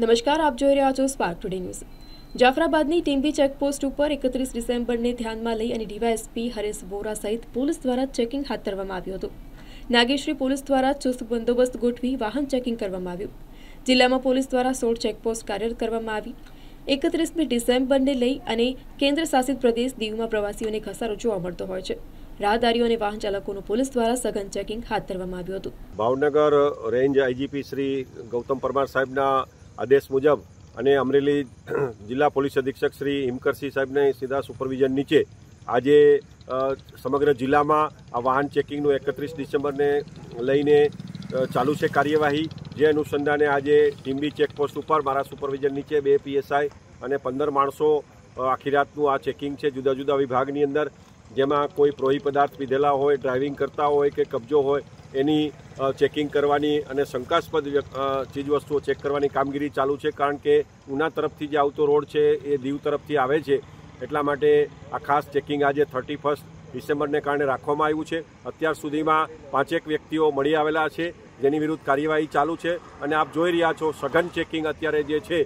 નમસ્કાર આપ જોઈ રહ્યા છો સ્પાર્ક ટુડે ન્યૂઝ જાફરાબાદની ટીમ્બી ચેકપોસ્ટ ઉપર એકત્રીસ ડિસેમ્બરને ધ્યાનમાં લઈ અને ડીવાયએસપી હરેશ વોરા સહિત પોલીસ દ્વારા ચેકિંગ હાથ ધરવામાં આવ્યું હતું નાગેશ્રી પોલીસ દ્વારા ચુસ્ત બંદોબસ્ત ગોઠવી વાહન ચેકિંગ કરવામાં આવ્યું જિલ્લામાં પોલીસ દ્વારા સોળ ચેકપોસ્ટ કાર્યરત કરવામાં આવી એકત્રીસમી ડિસેમ્બરને લઈ અને કેન્દ્ર શાસિત પ્રદેશ દીવમાં પ્રવાસીઓને ઘસારો જોવા મળતો હોય છે રાહદારીઓ અને વાહન ચાલકોનું પોલીસ દ્વારા સઘન ચેકિંગ હાથ ધરવામાં આવ્યું હતું ભાવનગર રેન્જ આઈજીપી શ્રી ગૌતમ પરમાર સાહેબના આદેશ મુજબ અને અમરેલી જિલ્લા પોલીસ અધિક્ષક શ્રી હિમકરસિંહ સાહેબને સીધા સુપરવિઝન નીચે આજે સમગ્ર જિલ્લામાં આ વાહન ચેકિંગનું એકત્રીસ ડિસેમ્બરને લઈને ચાલુ છે કાર્યવાહી જે અનુસંધાને આજે ટીમ્બી ચેકપોસ્ટ ઉપર મારા સુપરવિઝન નીચે બે પીએસઆઈ અને પંદર માણસો આખી રાતનું આ ચેકિંગ છે જુદા જુદા વિભાગની અંદર જેમાં કોઈ પ્રોહી પદાર્થ પીધેલા હોય ડ્રાઇવિંગ કરતા હોય કે કબજો હોય એની ચેકિંગ કરવાની અને શંકાસ્પદ ચીજવસ્તુઓ ચેક કરવાની કામગીરી ચાલુ છે કારણ કે ઉના તરફથી જે આવતો રોડ છે એ દીવ તરફથી આવે છે એટલા માટે આ ખાસ ચેકિંગ આજે થર્ટી ફર્સ્ટ ડિસેમ્બરને કારણે રાખવામાં આવ્યું છે અત્યાર સુધીમાં પાંચેક વ્યક્તિઓ મળી આવેલા છે જેની વિરુદ્ધ કાર્યવાહી ચાલુ છે અને આપ જોઈ રહ્યા છો સઘન ચેકિંગ અત્યારે જે છે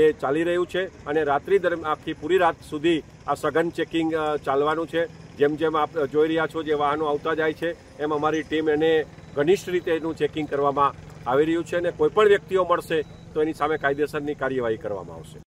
એ ચાલી રહ્યું છે અને રાત્રિ દરમિયાન આખી પૂરી રાત સુધી આ સઘન ચેકિંગ ચાલવાનું છે જેમ જેમ આપ જોઈ રહ્યા છો જે વાહનો આવતા જાય છે એમ અમારી ટીમ એને ઘનિષ્ઠ રીતે એનું ચેકિંગ કરવામાં આવી રહ્યું છે અને કોઈપણ વ્યક્તિઓ મળશે તો એની સામે કાયદેસરની કાર્યવાહી કરવામાં આવશે